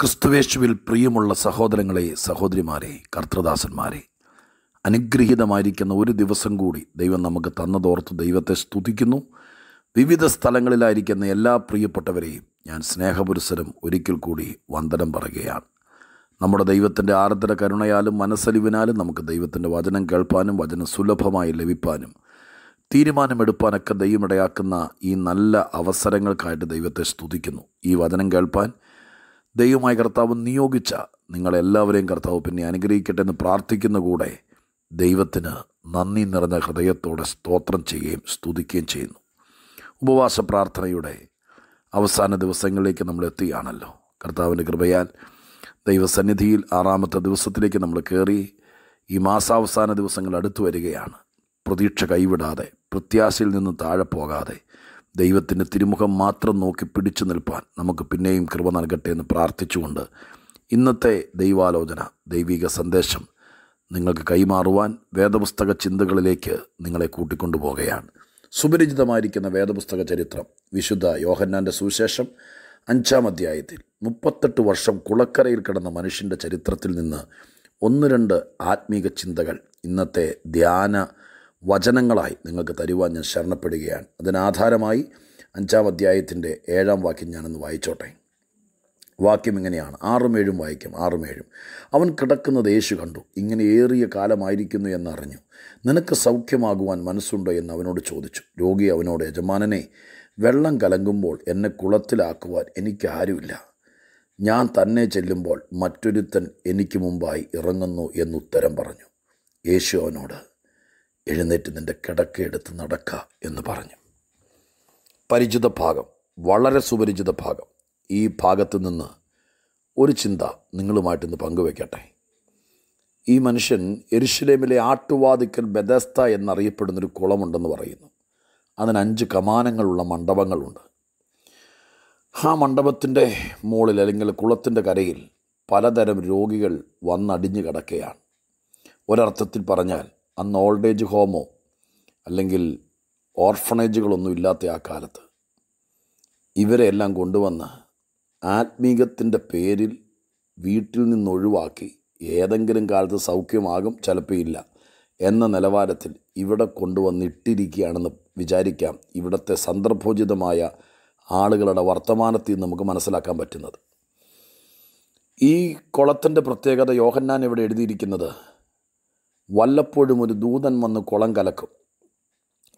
ക്രിസ്തുവേശുവിൽ പ്രിയമുള്ള സഹോദരങ്ങളെ സഹോദരിമാരെ കർത്തൃദാസന്മാരെ അനുഗ്രഹീതമായിരിക്കുന്ന ഒരു ദിവസം കൂടി ദൈവം നമുക്ക് തന്നതോർത്ത് ദൈവത്തെ സ്തുതിക്കുന്നു വിവിധ സ്ഥലങ്ങളിലായിരിക്കുന്ന എല്ലാ പ്രിയപ്പെട്ടവരെയും ഞാൻ സ്നേഹപുരസരം ഒരിക്കൽ കൂടി വന്ദനം പറയുകയാണ് നമ്മുടെ ദൈവത്തിൻ്റെ ആർദ്ര കരുണയാലും മനസ്സലിവിനാലും നമുക്ക് ദൈവത്തിൻ്റെ വചനം കേൾപ്പാനും വചനം സുലഭമായി ലഭിപ്പാനും തീരുമാനമെടുപ്പാനൊക്കെ ദൈവമിടയാക്കുന്ന ഈ നല്ല അവസരങ്ങൾക്കായിട്ട് ദൈവത്തെ സ്തുതിക്കുന്നു ഈ വചനം കേൾപ്പാൻ ദൈവമായ കർത്താവ് നിയോഗിച്ച നിങ്ങളെല്ലാവരെയും കർത്താവ് പിന്നെ അനുഗ്രഹിക്കട്ടെ എന്ന് പ്രാർത്ഥിക്കുന്ന കൂടെ ദൈവത്തിന് നന്ദി നിറഞ്ഞ ഹൃദയത്തോടെ സ്തോത്രം ചെയ്യുകയും സ്തുതിക്കുകയും ചെയ്യുന്നു ഉപവാസ പ്രാർത്ഥനയുടെ അവസാന ദിവസങ്ങളിലേക്ക് നമ്മൾ എത്തുകയാണല്ലോ കർത്താവിൻ്റെ കൃപയാൽ ദൈവസന്നിധിയിൽ ആറാമത്തെ ദിവസത്തിലേക്ക് നമ്മൾ കയറി ഈ മാസാവസാന ദിവസങ്ങൾ അടുത്തു വരികയാണ് പ്രതീക്ഷ കൈവിടാതെ പ്രത്യാശയിൽ നിന്ന് താഴെ പോകാതെ ദൈവത്തിൻ്റെ തിരുമുഖം മാത്രം നോക്കി പിടിച്ചു നിൽപ്പാൻ നമുക്ക് പിന്നെയും കൃപ നൽകട്ടെ എന്ന് പ്രാർത്ഥിച്ചുകൊണ്ട് ഇന്നത്തെ ദൈവാലോചന ദൈവിക സന്ദേശം നിങ്ങൾക്ക് കൈമാറുവാൻ വേദപുസ്തക ചിന്തകളിലേക്ക് നിങ്ങളെ കൂട്ടിക്കൊണ്ടുപോകുകയാണ് സുപരിചിതമായിരിക്കുന്ന വേദപുസ്തക ചരിത്രം വിശുദ്ധ യോഹന്നാൻ്റെ സുവിശേഷം അഞ്ചാം അധ്യായത്തിൽ മുപ്പത്തെട്ട് വർഷം കുളക്കരയിൽ കിടന്ന മനുഷ്യൻ്റെ ചരിത്രത്തിൽ നിന്ന് ഒന്ന് രണ്ട് ആത്മീക ചിന്തകൾ ഇന്നത്തെ ധ്യാന വചനങ്ങളായി നിങ്ങൾക്ക് തരുവാൻ ഞാൻ ശരണപ്പെടുകയാണ് അതിനാധാരമായി അഞ്ചാം അധ്യായത്തിൻ്റെ ഏഴാം വാക്യം ഞാനൊന്ന് വായിച്ചോട്ടെ വാക്യം ഇങ്ങനെയാണ് ആറും ഏഴും വായിക്കും ആറും ഏഴും അവൻ കിടക്കുന്നത് യേശു കണ്ടു ഇങ്ങനെ ഏറിയ കാലമായിരിക്കുന്നു എന്നറിഞ്ഞു നിനക്ക് സൗഖ്യമാകുവാൻ മനസ്സുണ്ടോ എന്ന് അവനോട് ചോദിച്ചു രോഗി അവനോട് യജമാനനെ വെള്ളം കലങ്കുമ്പോൾ എന്നെ കുളത്തിലാക്കുവാൻ എനിക്കാരുമില്ല ഞാൻ തന്നെ ചെല്ലുമ്പോൾ മറ്റൊരുത്തൻ എനിക്ക് മുമ്പായി ഇറങ്ങുന്നു എന്നുത്തരം പറഞ്ഞു യേശു അവനോട് എഴുന്നേറ്റ് നിൻ്റെ കിടക്കയെടുത്ത് നടക്കുക എന്ന് പറഞ്ഞു പരിചിത ഭാഗം വളരെ സുപരിചിത ഭാഗം ഈ ഭാഗത്ത് നിന്ന് ഒരു ചിന്ത നിങ്ങളുമായിട്ട് ഇന്ന് പങ്കുവയ്ക്കട്ടെ ഈ മനുഷ്യൻ എരുഷലേമിലെ ആട്ടുവാതിക്കൽ ബെദസ്ത എന്നറിയപ്പെടുന്നൊരു കുളമുണ്ടെന്ന് പറയുന്നു അതിന് അഞ്ച് കമാനങ്ങളുള്ള മണ്ഡപങ്ങളുണ്ട് ആ മണ്ഡപത്തിൻ്റെ മുകളിൽ അല്ലെങ്കിൽ കുളത്തിൻ്റെ കരയിൽ പലതരം രോഗികൾ വന്നടിഞ്ഞു കിടക്കുകയാണ് ഒരർത്ഥത്തിൽ പറഞ്ഞാൽ അന്ന് ഓൾഡ് ഏജ് ഹോമോ അല്ലെങ്കിൽ ഓർഫണേജുകളൊന്നും ഇല്ലാത്ത ആ കാലത്ത് ഇവരെല്ലാം കൊണ്ടുവന്ന് ആത്മീകത്തിൻ്റെ പേരിൽ വീട്ടിൽ നിന്നൊഴിവാക്കി ഏതെങ്കിലും കാലത്ത് സൗഖ്യമാകും ചിലപ്പോൾ ഇല്ല എന്ന നിലവാരത്തിൽ ഇവിടെ കൊണ്ടുവന്നിട്ടിരിക്കുകയാണെന്ന് വിചാരിക്കാം ഇവിടുത്തെ സന്ദർഭോചിതമായ ആളുകളുടെ വർത്തമാനത്തിൽ നമുക്ക് മനസ്സിലാക്കാൻ പറ്റുന്നത് ഈ കുളത്തിൻ്റെ പ്രത്യേകത യോഹന്നാൻ ഇവിടെ എഴുതിയിരിക്കുന്നത് വല്ലപ്പോഴും ഒരു ദൂതൻ വന്ന് കുളം കലക്കും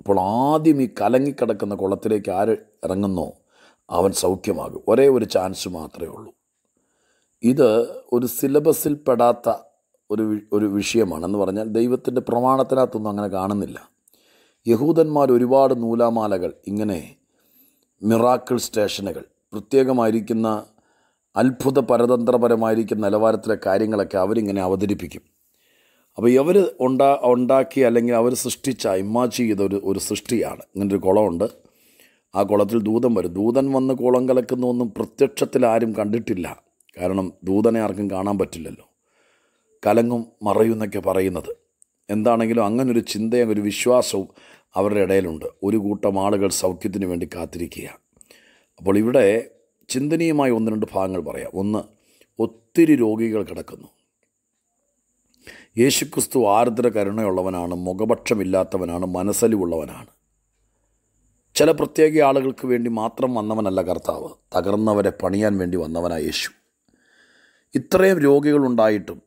അപ്പോൾ ആദ്യം ഈ കലങ്ങിക്കിടക്കുന്ന കുളത്തിലേക്ക് ആര് ഇറങ്ങുന്നോ അവൻ സൗഖ്യമാകും ഒരേ ഒരു ചാൻസ് മാത്രമേ ഉള്ളൂ ഇത് ഒരു സിലബസിൽ പെടാത്ത ഒരു ഒരു വിഷയമാണെന്ന് പറഞ്ഞാൽ ദൈവത്തിൻ്റെ പ്രമാണത്തിനകത്തൊന്നും അങ്ങനെ കാണുന്നില്ല യഹൂദന്മാർ ഒരുപാട് നൂലാമാലകൾ ഇങ്ങനെ മിറാക്കിൾ സ്റ്റേഷനുകൾ പ്രത്യേകമായിരിക്കുന്ന അത്ഭുത പരതന്ത്രപരമായിരിക്കുന്ന നിലവാരത്തിലെ കാര്യങ്ങളൊക്കെ അവരിങ്ങനെ അവതരിപ്പിക്കും അപ്പോൾ ഇവർ ഉണ്ടാ ഉണ്ടാക്കി അല്ലെങ്കിൽ അവർ സൃഷ്ടിച്ച ഇമാജി ചെയ്ത ഒരു സൃഷ്ടിയാണ് ഇങ്ങനെ ഒരു കുളമുണ്ട് ആ കുളത്തിൽ ദൂതൻ വരും ദൂതൻ വന്ന് കുളം കലക്കുന്ന ഒന്നും പ്രത്യക്ഷത്തിൽ ആരും കണ്ടിട്ടില്ല കാരണം ദൂതനെ ആർക്കും കാണാൻ പറ്റില്ലല്ലോ കലങ്ങും മറയുന്നൊക്കെ പറയുന്നത് എന്താണെങ്കിലും അങ്ങനൊരു ചിന്തയും ഒരു വിശ്വാസവും അവരുടെ ഇടയിലുണ്ട് ഒരു കൂട്ടം ആളുകൾ സൗഖ്യത്തിന് വേണ്ടി കാത്തിരിക്കുക അപ്പോൾ ഇവിടെ ചിന്തനീയമായ ഒന്ന് രണ്ട് ഭാഗങ്ങൾ പറയാം ഒന്ന് ഒത്തിരി രോഗികൾ കിടക്കുന്നു യേശുക്രിസ്തു ആർദ്ര കരുണയുള്ളവനാണ് മുഖപക്ഷമില്ലാത്തവനാണ് മനസ്സലിവുള്ളവനാണ് ചില പ്രത്യേക ആളുകൾക്ക് വേണ്ടി മാത്രം വന്നവനല്ല കർത്താവ് തകർന്നവരെ പണിയാൻ വേണ്ടി വന്നവനാണ് യേശു ഇത്രയും രോഗികളുണ്ടായിട്ടും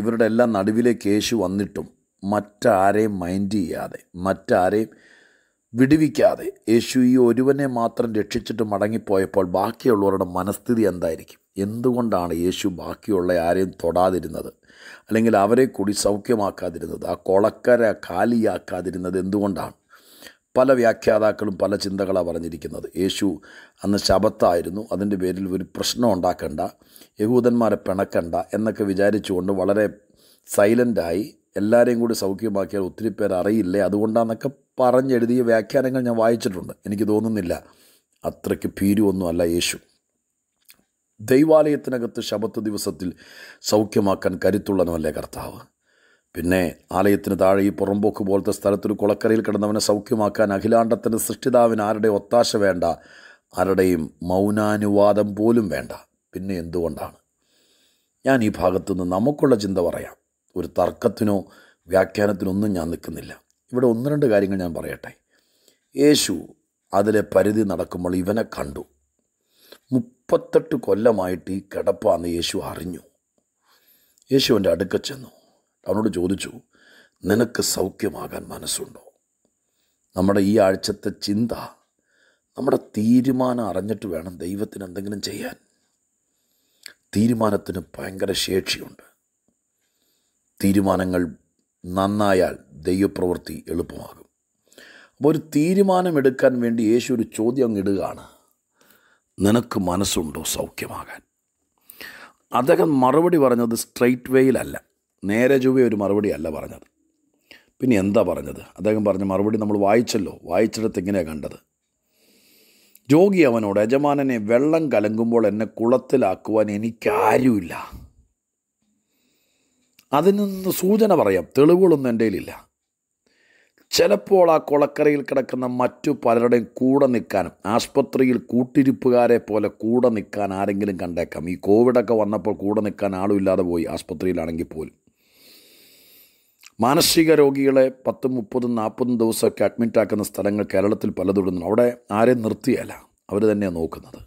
ഇവരുടെ എല്ലാം നടുവിലേക്ക് യേശു വന്നിട്ടും മറ്റാരെയും മൈൻഡ് ചെയ്യാതെ മറ്റാരെയും വിടുവിക്കാതെ യേശു ഈ ഒരുവനെ മാത്രം രക്ഷിച്ചിട്ട് മടങ്ങിപ്പോയപ്പോൾ ബാക്കിയുള്ളവരുടെ മനസ്ഥിതി എന്തായിരിക്കും എന്തുകൊണ്ടാണ് യേശു ബാക്കിയുള്ള ആരെയും തൊടാതിരുന്നത് അല്ലെങ്കിൽ അവരെ കൂടി സൗഖ്യമാക്കാതിരുന്നത് ആ കൊളക്കര കാലിയാക്കാതിരുന്നത് എന്തുകൊണ്ടാണ് പല വ്യാഖ്യാതാക്കളും പല ചിന്തകളാണ് പറഞ്ഞിരിക്കുന്നത് യേശു അന്ന് ശബത്തായിരുന്നു അതിൻ്റെ പേരിൽ ഒരു പ്രശ്നം ഉണ്ടാക്കണ്ട യഹൂദന്മാരെ പിണക്കണ്ട എന്നൊക്കെ വിചാരിച്ചുകൊണ്ട് വളരെ സൈലൻ്റായി എല്ലാവരെയും കൂടി സൗഖ്യമാക്കിയാൽ ഒത്തിരി പേർ അറിയില്ലേ അതുകൊണ്ടാണെന്നൊക്കെ പറഞ്ഞെഴുതിയ വ്യാഖ്യാനങ്ങൾ ഞാൻ വായിച്ചിട്ടുണ്ട് എനിക്ക് തോന്നുന്നില്ല അത്രയ്ക്ക് ഭീരുവൊന്നുമല്ല യേശു ദൈവാലയത്തിനകത്ത് ശബത്ത് ദിവസത്തിൽ സൗഖ്യമാക്കാൻ കരുത്തുള്ളവനല്ലേ കർത്താവ് പിന്നെ ആലയത്തിന് താഴെ ഈ പുറംപോക്ക് പോലത്തെ സ്ഥലത്തൊരു കുളക്കരയിൽ കിടന്നവനെ സൗഖ്യമാക്കാൻ അഖിലാണ്ടത്തിൻ്റെ സൃഷ്ടിതാവിന് ആരുടെ ഒത്താശ വേണ്ട ആരുടെയും മൗനാനുവാദം പോലും വേണ്ട പിന്നെ എന്തുകൊണ്ടാണ് ഞാൻ ഈ നിന്ന് നമുക്കുള്ള ചിന്ത പറയാം ഒരു തർക്കത്തിനോ വ്യാഖ്യാനത്തിനൊന്നും ഞാൻ നിൽക്കുന്നില്ല ഇവിടെ ഒന്ന് രണ്ട് കാര്യങ്ങൾ ഞാൻ പറയട്ടെ യേശു അതിലെ പരിധി നടക്കുമ്പോൾ ഇവനെ കണ്ടു മുപ്പത്തെട്ട് കൊല്ലമായിട്ട് ഈ കിടപ്പാന്ന് യേശു അറിഞ്ഞു എൻ്റെ അടുക്ക ചെന്നു അവനോട് ചോദിച്ചു നിനക്ക് സൗഖ്യമാകാൻ മനസ്സുണ്ടോ നമ്മുടെ ഈ ആഴ്ചത്തെ ചിന്ത നമ്മുടെ തീരുമാനം അറിഞ്ഞിട്ട് വേണം ദൈവത്തിന് എന്തെങ്കിലും ചെയ്യാൻ തീരുമാനത്തിന് ഭയങ്കര ശേഷിയുണ്ട് തീരുമാനങ്ങൾ നന്നായാൽ ദൈവപ്രവൃത്തി എളുപ്പമാകും അപ്പോൾ ഒരു തീരുമാനമെടുക്കാൻ വേണ്ടി യേശു ഒരു ചോദ്യം അങ്ങിടുകയാണ് നിനക്ക് മനസ്സുണ്ടോ സൗഖ്യമാകാൻ അദ്ദേഹം മറുപടി പറഞ്ഞത് സ്ട്രെയിറ്റ് വേയിലല്ല നേരെ ചൊവ്വേ ഒരു മറുപടി അല്ല പറഞ്ഞത് പിന്നെ എന്താ പറഞ്ഞത് അദ്ദേഹം പറഞ്ഞ മറുപടി നമ്മൾ വായിച്ചല്ലോ വായിച്ചിടത്ത് ഇങ്ങനെയാണ് കണ്ടത് രോഗി അവനോട് യജമാനനെ വെള്ളം കലങ്കുമ്പോൾ എന്നെ കുളത്തിലാക്കുവാൻ എനിക്കാരുമില്ല നിന്ന് സൂചന പറയാം തെളിവുകളൊന്നും എൻ്റെ കയ്യിലില്ല ചിലപ്പോൾ ആ കുളക്കരയിൽ കിടക്കുന്ന മറ്റു പലരുടെയും കൂടെ നിൽക്കാനും ആശുപത്രിയിൽ കൂട്ടിരിപ്പുകാരെ പോലെ കൂടെ നിൽക്കാൻ ആരെങ്കിലും കണ്ടേക്കാം ഈ കോവിഡൊക്കെ വന്നപ്പോൾ കൂടെ നിൽക്കാൻ ആളുമില്ലാതെ പോയി ആശുപത്രിയിലാണെങ്കിൽ പോലും മാനസിക രോഗികളെ പത്തും മുപ്പതും നാൽപ്പതും ദിവസമൊക്കെ അഡ്മിറ്റാക്കുന്ന സ്ഥലങ്ങൾ കേരളത്തിൽ പലതിടുന്നു അവിടെ ആരെയും നിർത്തിയല്ല അവർ തന്നെയാണ് നോക്കുന്നത്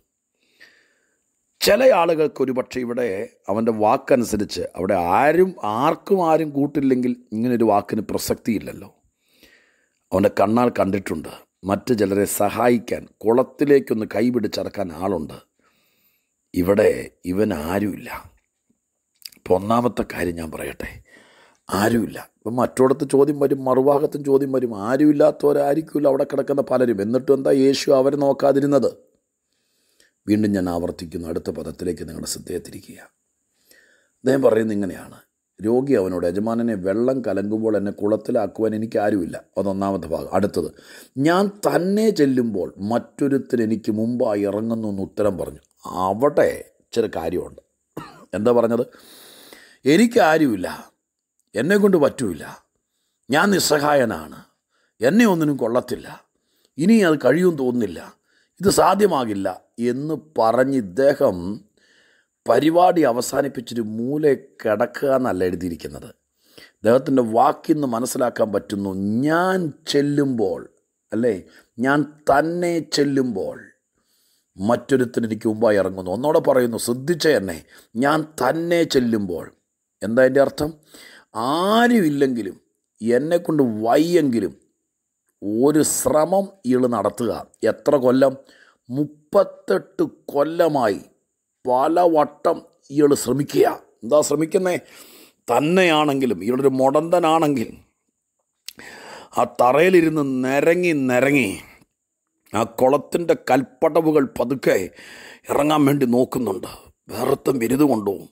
ചില ആളുകൾക്ക് ഒരുപക്ഷെ ഇവിടെ അവൻ്റെ വാക്കനുസരിച്ച് അവിടെ ആരും ആർക്കും ആരും കൂട്ടില്ലെങ്കിൽ ഇങ്ങനൊരു വാക്കിന് പ്രസക്തിയില്ലല്ലോ അവൻ്റെ കണ്ണാൽ കണ്ടിട്ടുണ്ട് മറ്റ് ചിലരെ സഹായിക്കാൻ കുളത്തിലേക്കൊന്ന് കൈപിടിച്ചിറക്കാൻ ആളുണ്ട് ഇവിടെ ഇവൻ ആരുമില്ല ഇപ്പോൾ ഒന്നാമത്തെ കാര്യം ഞാൻ പറയട്ടെ ആരുമില്ല ഇപ്പം മറ്റോടത്ത് ചോദ്യം വരും മറുഭാഗത്തും ചോദ്യം വരും ആരുമില്ലാത്തവരായിരിക്കുമല്ലോ അവിടെ കിടക്കുന്ന പലരും എന്നിട്ടും എന്താ യേശു അവരെ നോക്കാതിരുന്നത് വീണ്ടും ഞാൻ ആവർത്തിക്കുന്നു അടുത്ത പദത്തിലേക്ക് നിങ്ങളുടെ ശ്രദ്ധയെ തിരിക്കുക അദ്ദേഹം പറയുന്നത് ഇങ്ങനെയാണ് രോഗി അവനോട് യജമാനനെ വെള്ളം കലങ്ങുമ്പോൾ എന്നെ കുളത്തിലാക്കുവാൻ എനിക്ക് ആരുമില്ല അതൊന്നാമത്തെ ഭാഗം അടുത്തത് ഞാൻ തന്നെ ചെല്ലുമ്പോൾ മറ്റൊരുത്തിൽ എനിക്ക് മുമ്പായി ഇറങ്ങുന്നു എന്ന് ഉത്തരം പറഞ്ഞു അവിടെ ചില കാര്യമുണ്ട് എന്താ പറഞ്ഞത് എനിക്കാരുമില്ല എന്നെ കൊണ്ട് പറ്റൂല ഞാൻ നിസ്സഹായനാണ് എന്നെ ഒന്നിനും കൊള്ളത്തില്ല ഇനി അത് കഴിയും തോന്നുന്നില്ല ഇത് സാധ്യമാകില്ല എന്ന് പറഞ്ഞ് ഇദ്ദേഹം പരിപാടി അവസാനിപ്പിച്ചൊരു മൂല കിടക്കുക എന്നല്ല എഴുതിയിരിക്കുന്നത് അദ്ദേഹത്തിൻ്റെ വാക്കിന്ന് മനസ്സിലാക്കാൻ പറ്റുന്നു ഞാൻ ചെല്ലുമ്പോൾ അല്ലേ ഞാൻ തന്നെ ചെല്ലുമ്പോൾ മറ്റൊരുത്തിന് എനിക്ക് മുമ്പായി ഇറങ്ങുന്നു ഒന്നോടെ പറയുന്നു ശ്രദ്ധിച്ച എന്നെ ഞാൻ തന്നെ ചെല്ലുമ്പോൾ എന്താ എൻ്റെ അർത്ഥം ആരുമില്ലെങ്കിലും കൊണ്ട് വയ്യെങ്കിലും ഒരു ശ്രമം ഇള് നടത്തുക എത്ര കൊല്ലം മുപ്പത്തെട്ട് കൊല്ലമായി പലവട്ടം ഇയാൾ ശ്രമിക്കുക എന്താ ശ്രമിക്കുന്നത് തന്നെയാണെങ്കിലും ഇയാളൊരു മുടന്തനാണെങ്കിൽ ആ തറയിലിരുന്ന് നിരങ്ങി നിരങ്ങി ആ കുളത്തിൻ്റെ കൽപ്പടവുകൾ പതുക്കെ ഇറങ്ങാൻ വേണ്ടി നോക്കുന്നുണ്ട് വേറത്തും ബിരുദ് കൊണ്ടുപോകും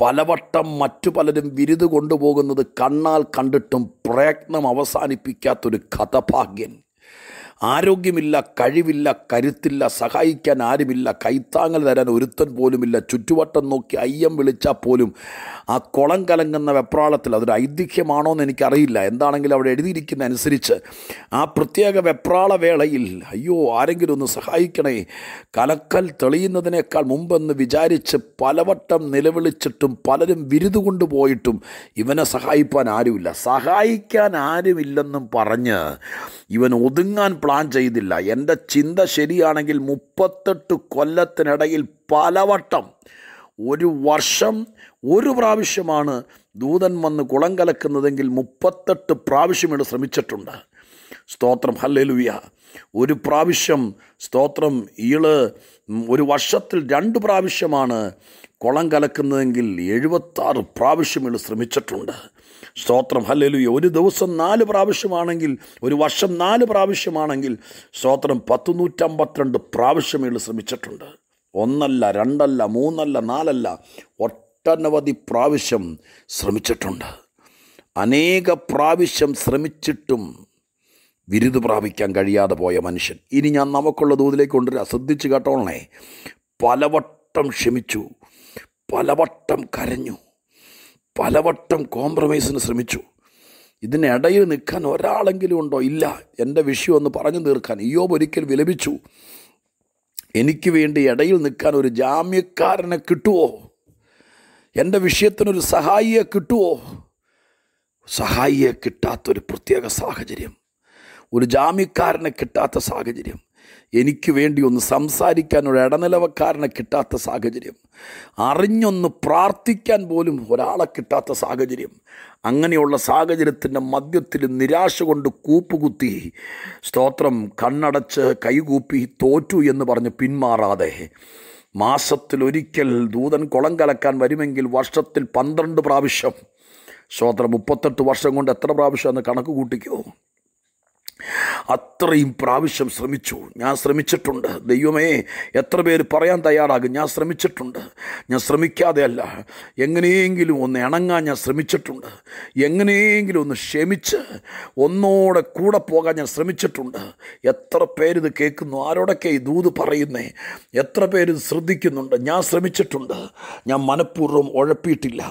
പലവട്ടം മറ്റു പലരും ബിരുദ് കൊണ്ടുപോകുന്നത് കണ്ണാൽ കണ്ടിട്ടും പ്രയത്നം അവസാനിപ്പിക്കാത്തൊരു കഥഭാഗ്യൻ ആരോഗ്യമില്ല കഴിവില്ല കരുത്തില്ല സഹായിക്കാൻ ആരുമില്ല കൈത്താങ്ങൽ തരാൻ ഒരുത്തൻ പോലുമില്ല ചുറ്റുവട്ടം നോക്കി അയ്യം വിളിച്ചാൽ പോലും ആ കുളം കലങ്ങുന്ന വെപ്രാളത്തിൽ അതൊരു ഐതിഹ്യമാണോ എന്ന് എനിക്കറിയില്ല എന്താണെങ്കിലും അവിടെ എഴുതിയിരിക്കുന്ന അനുസരിച്ച് ആ പ്രത്യേക വെപ്രാള വേളയിൽ അയ്യോ ആരെങ്കിലും ഒന്ന് സഹായിക്കണേ കലക്കൽ തെളിയുന്നതിനേക്കാൾ മുമ്പെന്ന് വിചാരിച്ച് പലവട്ടം നിലവിളിച്ചിട്ടും പലരും വിരുത് കൊണ്ടുപോയിട്ടും ഇവനെ സഹായിപ്പാൻ ആരുമില്ല സഹായിക്കാൻ ആരുമില്ലെന്നും പറഞ്ഞ് ഇവൻ ഒതുങ്ങാൻ പ്ലാൻ ചെയ്തില്ല എൻ്റെ ചിന്ത ശരിയാണെങ്കിൽ മുപ്പത്തെട്ട് കൊല്ലത്തിനിടയിൽ പലവട്ടം ഒരു വർഷം ഒരു പ്രാവശ്യമാണ് ദൂതൻ വന്ന് കുളം കലക്കുന്നതെങ്കിൽ മുപ്പത്തെട്ട് പ്രാവശ്യം ഇവിടെ ശ്രമിച്ചിട്ടുണ്ട് സ്തോത്രം ഹല്ലലുയ ഒരു പ്രാവശ്യം സ്തോത്രം ഈള് ഒരു വർഷത്തിൽ രണ്ട് പ്രാവശ്യമാണ് കുളം കലക്കുന്നതെങ്കിൽ എഴുപത്താറ് പ്രാവശ്യം ഇള് ശ്രമിച്ചിട്ടുണ്ട് സ്തോത്രം ഹല്ലലുയ ഒരു ദിവസം നാല് പ്രാവശ്യമാണെങ്കിൽ ഒരു വർഷം നാല് പ്രാവശ്യമാണെങ്കിൽ സ്തോത്രം പത്ത് നൂറ്റമ്പത്തിരണ്ട് പ്രാവശ്യം ഇള് ശ്രമിച്ചിട്ടുണ്ട് ഒന്നല്ല രണ്ടല്ല മൂന്നല്ല നാലല്ല ഒട്ടനവധി പ്രാവശ്യം ശ്രമിച്ചിട്ടുണ്ട് അനേക പ്രാവശ്യം ശ്രമിച്ചിട്ടും വിരുദ് പ്രാപിക്കാൻ കഴിയാതെ പോയ മനുഷ്യൻ ഇനി ഞാൻ നമുക്കുള്ള ദൂതിലേക്ക് കൊണ്ടുവരാൻ ശ്രദ്ധിച്ച് കേട്ടോളണേ പലവട്ടം ക്ഷമിച്ചു പലവട്ടം കരഞ്ഞു പലവട്ടം കോംപ്രമൈസിന് ശ്രമിച്ചു ഇതിനിടയിൽ നിൽക്കാൻ ഒരാളെങ്കിലും ഉണ്ടോ ഇല്ല എൻ്റെ വിഷയം ഒന്ന് പറഞ്ഞു തീർക്കാൻ ഇയോബ് ഒരിക്കൽ വിലപിച്ചു എനിക്ക് വേണ്ടി ഇടയിൽ നിൽക്കാൻ ഒരു ജാമ്യക്കാരനെ കിട്ടുമോ എൻ്റെ വിഷയത്തിനൊരു സഹായിയെ കിട്ടുമോ സഹായിയെ കിട്ടാത്തൊരു പ്രത്യേക സാഹചര്യം ഒരു ജാമ്യക്കാരനെ കിട്ടാത്ത സാഹചര്യം എനിക്ക് വേണ്ടി ഒന്ന് സംസാരിക്കാൻ ഒരു ഇടനിലവക്കാരനെ കിട്ടാത്ത സാഹചര്യം അറിഞ്ഞൊന്ന് പ്രാർത്ഥിക്കാൻ പോലും ഒരാളെ കിട്ടാത്ത സാഹചര്യം അങ്ങനെയുള്ള സാഹചര്യത്തിൻ്റെ മധ്യത്തിൽ നിരാശ കൊണ്ട് കൂപ്പുകുത്തി സ്തോത്രം കണ്ണടച്ച് കൈകൂപ്പി തോറ്റു എന്ന് പറഞ്ഞ് പിന്മാറാതെ മാസത്തിലൊരിക്കൽ ദൂതൻ കുളം കലക്കാൻ വരുമെങ്കിൽ വർഷത്തിൽ പന്ത്രണ്ട് പ്രാവശ്യം സ്തോത്രം മുപ്പത്തെട്ട് വർഷം കൊണ്ട് എത്ര പ്രാവശ്യം എന്ന് കണക്ക് കൂട്ടിക്കോ അത്രയും പ്രാവശ്യം ശ്രമിച്ചു ഞാൻ ശ്രമിച്ചിട്ടുണ്ട് ദൈവമേ എത്ര പേര് പറയാൻ തയ്യാറാകും ഞാൻ ശ്രമിച്ചിട്ടുണ്ട് ഞാൻ ശ്രമിക്കാതെ അല്ല എങ്ങനെയെങ്കിലും ഒന്ന് ഇണങ്ങാൻ ഞാൻ ശ്രമിച്ചിട്ടുണ്ട് എങ്ങനെയെങ്കിലും ഒന്ന് ക്ഷമിച്ച് ഒന്നോടെ കൂടെ പോകാൻ ഞാൻ ശ്രമിച്ചിട്ടുണ്ട് എത്ര പേരിത് കേൾക്കുന്നു ആരോടൊക്കെ ഈ ദൂത് പറയുന്നേ എത്ര പേരിത് ശ്രദ്ധിക്കുന്നുണ്ട് ഞാൻ ശ്രമിച്ചിട്ടുണ്ട് ഞാൻ മനഃപൂർവ്വം ഉഴപ്പിയിട്ടില്ല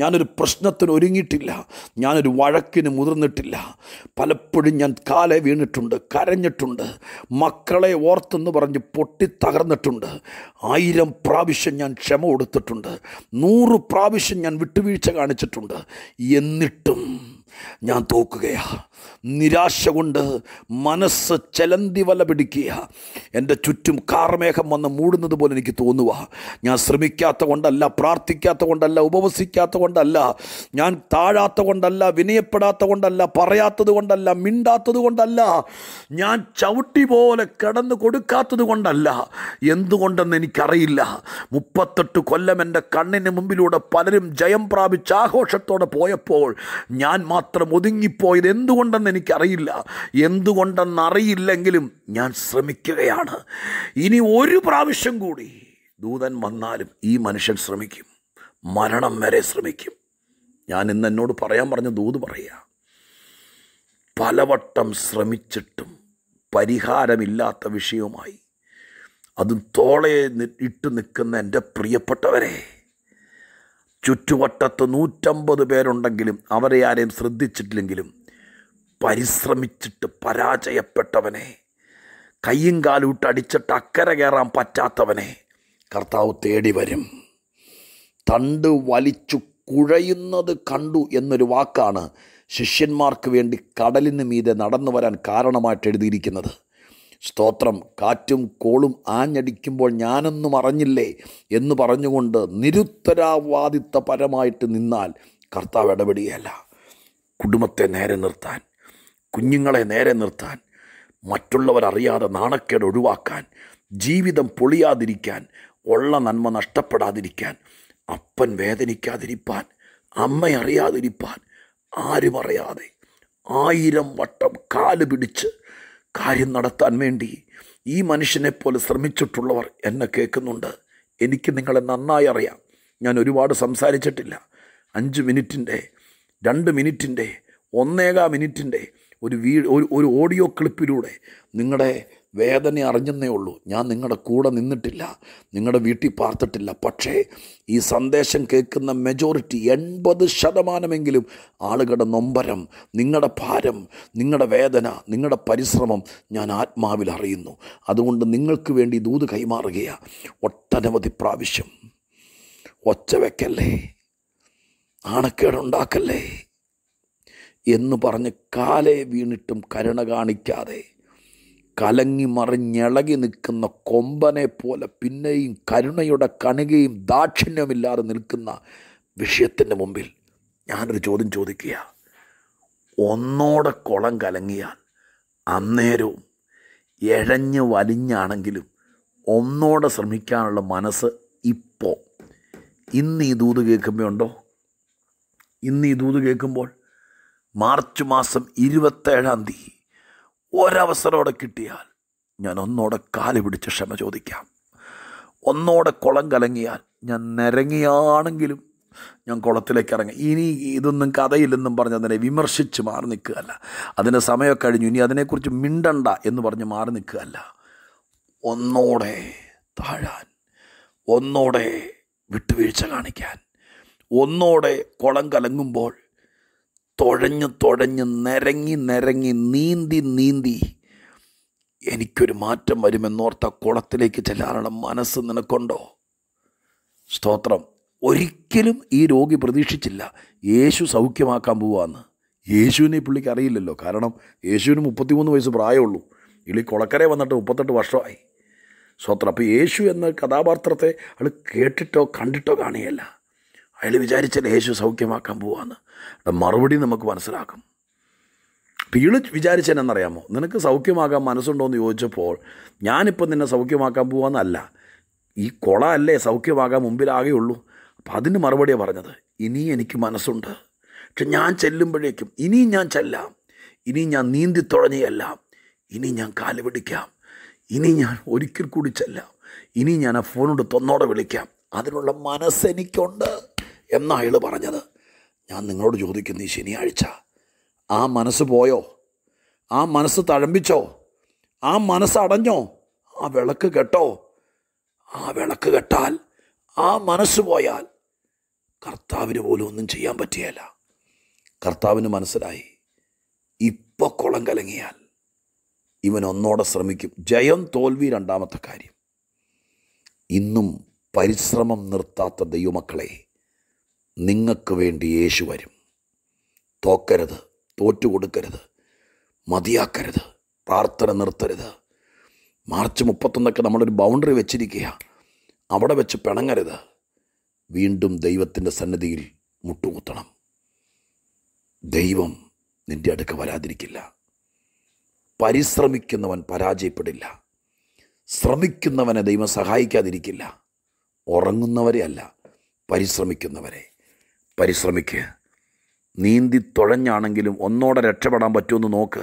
ഞാനൊരു പ്രശ്നത്തിന് ഒരുങ്ങിയിട്ടില്ല ഞാനൊരു വഴക്കിന് മുതിർന്നിട്ടില്ല പലപ്പോഴും ഞാൻ കാല കാലെ വീണിട്ടുണ്ട് കരഞ്ഞിട്ടുണ്ട് മക്കളെ ഓർത്തെന്ന് പറഞ്ഞ് പൊട്ടിത്തകർന്നിട്ടുണ്ട് ആയിരം പ്രാവശ്യം ഞാൻ ക്ഷമ കൊടുത്തിട്ടുണ്ട് നൂറ് പ്രാവശ്യം ഞാൻ വിട്ടുവീഴ്ച കാണിച്ചിട്ടുണ്ട് എന്നിട്ടും ഞാൻ തോക്കുകയാ നിരാശ കൊണ്ട് മനസ്സ് ചലന്തി വല പിടിക്കുക എൻ്റെ ചുറ്റും കാർമേഘം വന്ന് മൂടുന്നത് പോലെ എനിക്ക് തോന്നുക ഞാൻ ശ്രമിക്കാത്ത കൊണ്ടല്ല പ്രാർത്ഥിക്കാത്ത കൊണ്ടല്ല ഉപവസിക്കാത്ത കൊണ്ടല്ല ഞാൻ താഴാത്ത കൊണ്ടല്ല വിനയപ്പെടാത്ത കൊണ്ടല്ല പറയാത്തത് കൊണ്ടല്ല മിണ്ടാത്തത് കൊണ്ടല്ല ഞാൻ ചവിട്ടി പോലെ കിടന്ന് കൊടുക്കാത്തത് കൊണ്ടല്ല എന്തുകൊണ്ടെന്ന് എനിക്കറിയില്ല മുപ്പത്തെട്ട് കൊല്ലം എൻ്റെ കണ്ണിന് മുമ്പിലൂടെ പലരും ജയം പ്രാപിച്ച് ആഘോഷത്തോടെ പോയപ്പോൾ ഞാൻ മാത്രം ഒതുങ്ങിപ്പോയത് എന്തുകൊണ്ടെന്ന് എനിക്കറിയില്ല അറിയില്ലെങ്കിലും ഞാൻ ശ്രമിക്കുകയാണ് ഇനി ഒരു പ്രാവശ്യം കൂടി ദൂതൻ വന്നാലും ഈ മനുഷ്യൻ ശ്രമിക്കും മരണം വരെ ശ്രമിക്കും ഞാൻ ഇന്ന് എന്നോട് പറയാൻ പറഞ്ഞ ദൂത് പറയുക പലവട്ടം ശ്രമിച്ചിട്ടും പരിഹാരമില്ലാത്ത വിഷയവുമായി അതും തോളെ ഇട്ട് നിൽക്കുന്ന എൻ്റെ പ്രിയപ്പെട്ടവരെ ചുറ്റുവട്ടത്ത് നൂറ്റമ്പത് പേരുണ്ടെങ്കിലും അവരെ ആരെയും ശ്രദ്ധിച്ചിട്ടില്ലെങ്കിലും പരിശ്രമിച്ചിട്ട് പരാജയപ്പെട്ടവനെ കയ്യും അടിച്ചിട്ട് അക്കര കയറാൻ പറ്റാത്തവനെ കർത്താവ് തേടി വരും തണ്ട് വലിച്ചു കുഴയുന്നത് കണ്ടു എന്നൊരു വാക്കാണ് ശിഷ്യന്മാർക്ക് വേണ്ടി കടലിന് മീതെ നടന്നു വരാൻ കാരണമായിട്ട് എഴുതിയിരിക്കുന്നത് സ്തോത്രം കാറ്റും കോളും ആഞ്ഞടിക്കുമ്പോൾ ഞാനൊന്നും അറിഞ്ഞില്ലേ എന്ന് പറഞ്ഞുകൊണ്ട് നിരുത്തരാവാദിത്തപരമായിട്ട് നിന്നാൽ കർത്താവ് ഇടപെടുകയല്ല കുടുംബത്തെ നേരെ നിർത്താൻ കുഞ്ഞുങ്ങളെ നേരെ നിർത്താൻ മറ്റുള്ളവരറിയാതെ നാണക്കേട് ഒഴിവാക്കാൻ ജീവിതം പൊളിയാതിരിക്കാൻ ഉള്ള നന്മ നഷ്ടപ്പെടാതിരിക്കാൻ അപ്പൻ വേദനിക്കാതിരിപ്പാൻ അമ്മ അറിയാതിരിപ്പാൻ ആരും ആയിരം വട്ടം കാല് പിടിച്ച് കാര്യം നടത്താൻ വേണ്ടി ഈ മനുഷ്യനെപ്പോലെ ശ്രമിച്ചിട്ടുള്ളവർ എന്നെ കേൾക്കുന്നുണ്ട് എനിക്ക് നിങ്ങളെ നന്നായി അറിയാം ഞാൻ ഒരുപാട് സംസാരിച്ചിട്ടില്ല അഞ്ച് മിനിറ്റിൻ്റെ രണ്ട് മിനിറ്റിൻ്റെ ഒന്നേകാ മിനിറ്റിൻ്റെ ഒരു വീ ഒരു ഒരു ഓഡിയോ ക്ലിപ്പിലൂടെ നിങ്ങളുടെ വേദന അറിഞ്ഞെന്നേ ഉള്ളൂ ഞാൻ നിങ്ങളുടെ കൂടെ നിന്നിട്ടില്ല നിങ്ങളുടെ വീട്ടിൽ പാർത്തിട്ടില്ല പക്ഷേ ഈ സന്ദേശം കേൾക്കുന്ന മെജോറിറ്റി എൺപത് ശതമാനമെങ്കിലും ആളുകളുടെ നൊമ്പരം നിങ്ങളുടെ ഭാരം നിങ്ങളുടെ വേദന നിങ്ങളുടെ പരിശ്രമം ഞാൻ ആത്മാവിൽ അറിയുന്നു അതുകൊണ്ട് നിങ്ങൾക്ക് വേണ്ടി ദൂത് കൈമാറുകയാണ് ഒട്ടനവധി പ്രാവശ്യം ഒച്ച വെക്കല്ലേ ആണക്കേടുണ്ടാക്കല്ലേ എന്ന് പറഞ്ഞ് കാലേ വീണിട്ടും കരുണ കാണിക്കാതെ കലങ്ങി മറിഞ്ഞിളകി നിൽക്കുന്ന കൊമ്പനെ പോലെ പിന്നെയും കരുണയുടെ കണികയും ദാക്ഷിണ്യമില്ലാതെ നിൽക്കുന്ന വിഷയത്തിൻ്റെ മുമ്പിൽ ഞാനൊരു ചോദ്യം ചോദിക്കുക ഒന്നോടെ കുളം കലങ്ങിയാൽ അന്നേരവും എഴഞ്ഞ് വലിഞ്ഞാണെങ്കിലും ഒന്നോടെ ശ്രമിക്കാനുള്ള മനസ്സ് ഇപ്പോൾ ഇന്ന് ഈ ദൂത് കേൾക്കുമ്പോൾ ഉണ്ടോ ഇന്ന് ഈ ദൂത് കേൾക്കുമ്പോൾ മാർച്ച് മാസം ഇരുപത്തേഴാം തീയതി ഒരവസരം അവിടെ കിട്ടിയാൽ ഞാൻ ഒന്നോടെ കാല് പിടിച്ച് ക്ഷമ ചോദിക്കാം ഒന്നോടെ കുളം കലങ്ങിയാൽ ഞാൻ നിരങ്ങിയാണെങ്കിലും ഞാൻ കുളത്തിലേക്ക് ഇറങ്ങി ഇനി ഇതൊന്നും കഥയില്ലെന്നും പറഞ്ഞ് അതിനെ വിമർശിച്ച് മാറി നിൽക്കുകയല്ല അതിൻ്റെ സമയമൊക്കെ കഴിഞ്ഞു ഇനി അതിനെക്കുറിച്ച് മിണ്ടണ്ട എന്ന് പറഞ്ഞ് മാറി നിൽക്കുകയല്ല ഒന്നോടെ താഴാൻ ഒന്നോടെ വിട്ടുവീഴ്ച കാണിക്കാൻ ഒന്നോടെ കുളം കലങ്ങുമ്പോൾ തുഴഞ്ഞ് തുഴഞ്ഞ് നിരങ്ങി നിരങ്ങി നീന്തി നീന്തി എനിക്കൊരു മാറ്റം വരുമെന്നോർത്ത കുളത്തിലേക്ക് ചെല്ലാനുള്ള മനസ്സ് നിനക്കുണ്ടോ സ്തോത്രം ഒരിക്കലും ഈ രോഗി പ്രതീക്ഷിച്ചില്ല യേശു സൗഖ്യമാക്കാൻ പോവാന്ന് യേശുവിനെ പുള്ളിക്ക് അറിയില്ലല്ലോ കാരണം യേശുവിന് മുപ്പത്തിമൂന്ന് വയസ്സ് പ്രായമുള്ളൂ ഇളി കുളക്കരെ വന്നിട്ട് മുപ്പത്തെട്ട് വർഷമായി സ്വത്രം അപ്പോൾ യേശു എന്ന കഥാപാത്രത്തെ അയാൾ കേട്ടിട്ടോ കണ്ടിട്ടോ കാണുകയല്ല അയാൾ വിചാരിച്ചല്ലേ യേശു സൗഖ്യമാക്കാൻ പോവാന്ന് മറുപടി നമുക്ക് മനസ്സിലാക്കും പീള് വിചാരിച്ചെന്നറിയാമോ നിനക്ക് സൗഖ്യമാക്കാൻ മനസ്സുണ്ടോ എന്ന് ചോദിച്ചപ്പോൾ ഞാനിപ്പോൾ നിന്നെ സൗഖ്യമാക്കാൻ പോവാന്നല്ല ഈ കൊള അല്ലേ സൗഖ്യമാകാൻ മുമ്പിലാകെയുള്ളൂ അപ്പം അതിന് മറുപടിയാണ് പറഞ്ഞത് ഇനിയും എനിക്ക് മനസ്സുണ്ട് പക്ഷെ ഞാൻ ചെല്ലുമ്പോഴേക്കും ഇനിയും ഞാൻ ചെല്ലാം ഇനി ഞാൻ നീന്തി തുഴഞ്ഞല്ല ഇനി ഞാൻ കാല് പിടിക്കാം ഇനി ഞാൻ ഒരിക്കൽ കൂടി ചെല്ലാം ഇനി ഞാൻ ആ ഫോണോട് തൊന്നോടെ വിളിക്കാം അതിനുള്ള മനസ്സെനിക്കുണ്ട് എന്നാ അയാൾ പറഞ്ഞത് ഞാൻ നിങ്ങളോട് ചോദിക്കുന്നു ഈ ശനിയാഴ്ച ആ മനസ്സ് പോയോ ആ മനസ്സ് തഴമ്പിച്ചോ ആ മനസ്സ് അടഞ്ഞോ ആ വിളക്ക് കെട്ടോ ആ വിളക്ക് കെട്ടാൽ ആ മനസ്സ് പോയാൽ കർത്താവിന് പോലും ഒന്നും ചെയ്യാൻ പറ്റിയല്ല കർത്താവിന് മനസ്സിലായി ഇപ്പോൾ കുളം കലങ്ങിയാൽ ഇവൻ ഒന്നോടെ ശ്രമിക്കും ജയം തോൽവി രണ്ടാമത്തെ കാര്യം ഇന്നും പരിശ്രമം നിർത്താത്ത ദൈവമക്കളെ നിങ്ങൾക്ക് വേണ്ടി യേശു വരും തോക്കരുത് തോറ്റുകൊടുക്കരുത് മതിയാക്കരുത് പ്രാർത്ഥന നിർത്തരുത് മാർച്ച് മുപ്പത്തൊന്നൊക്കെ നമ്മളൊരു ബൗണ്ടറി വെച്ചിരിക്കുക അവിടെ വെച്ച് പിണങ്ങരുത് വീണ്ടും ദൈവത്തിൻ്റെ സന്നദ്ധിയിൽ മുട്ടുമുത്തണം ദൈവം നിൻ്റെ അടുക്ക് വരാതിരിക്കില്ല പരിശ്രമിക്കുന്നവൻ പരാജയപ്പെടില്ല ശ്രമിക്കുന്നവനെ ദൈവം സഹായിക്കാതിരിക്കില്ല ഉറങ്ങുന്നവരെ അല്ല പരിശ്രമിക്കുന്നവരെ പരിശ്രമിക്കുക നീന്തി തുഴഞ്ഞാണെങ്കിലും ഒന്നോടെ രക്ഷപ്പെടാൻ പറ്റുമെന്ന് നോക്ക്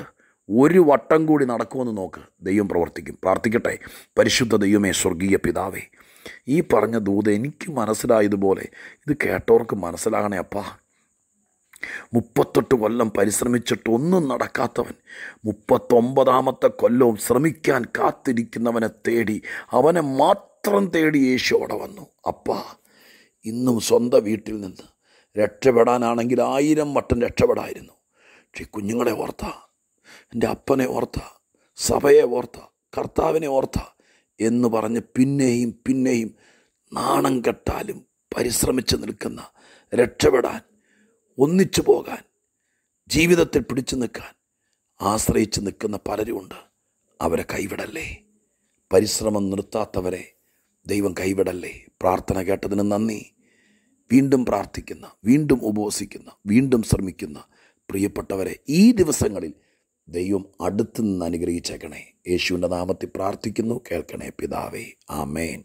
ഒരു വട്ടം കൂടി നടക്കുമെന്ന് നോക്ക് ദൈവം പ്രവർത്തിക്കും പ്രാർത്ഥിക്കട്ടെ പരിശുദ്ധ ദൈവമേ സ്വർഗീയ പിതാവേ ഈ പറഞ്ഞ ദൂത എനിക്ക് മനസ്സിലായതുപോലെ ഇത് കേട്ടവർക്ക് മനസ്സിലാകണേ അപ്പാ മുപ്പത്തെട്ട് കൊല്ലം പരിശ്രമിച്ചിട്ട് ഒന്നും നടക്കാത്തവൻ മുപ്പത്തൊമ്പതാമത്തെ കൊല്ലവും ശ്രമിക്കാൻ കാത്തിരിക്കുന്നവനെ തേടി അവനെ മാത്രം തേടി യേശു അവിടെ വന്നു അപ്പാ ഇന്നും സ്വന്തം വീട്ടിൽ നിന്ന് രക്ഷപ്പെടാനാണെങ്കിൽ ആയിരം വട്ടം രക്ഷപ്പെടായിരുന്നു പക്ഷേ കുഞ്ഞുങ്ങളെ ഓർത്ത എൻ്റെ അപ്പനെ ഓർത്ത സഭയെ ഓർത്ത കർത്താവിനെ ഓർത്ത എന്ന് പറഞ്ഞ് പിന്നെയും പിന്നെയും നാണം കെട്ടാലും പരിശ്രമിച്ച് നിൽക്കുന്ന രക്ഷപ്പെടാൻ ഒന്നിച്ചു പോകാൻ ജീവിതത്തിൽ പിടിച്ചു നിൽക്കാൻ ആശ്രയിച്ച് നിൽക്കുന്ന പലരുമുണ്ട് അവരെ കൈവിടല്ലേ പരിശ്രമം നിർത്താത്തവരെ ദൈവം കൈവിടല്ലേ പ്രാർത്ഥന കേട്ടതിന് നന്ദി വീണ്ടും പ്രാർത്ഥിക്കുന്ന വീണ്ടും ഉപവസിക്കുന്ന വീണ്ടും ശ്രമിക്കുന്ന പ്രിയപ്പെട്ടവരെ ഈ ദിവസങ്ങളിൽ ദൈവം അടുത്തു നിന്ന് അനുഗ്രഹിച്ചേക്കണേ യേശുവിൻ്റെ നാമത്തിൽ പ്രാർത്ഥിക്കുന്നു കേൾക്കണേ പിതാവേ ആമേൻ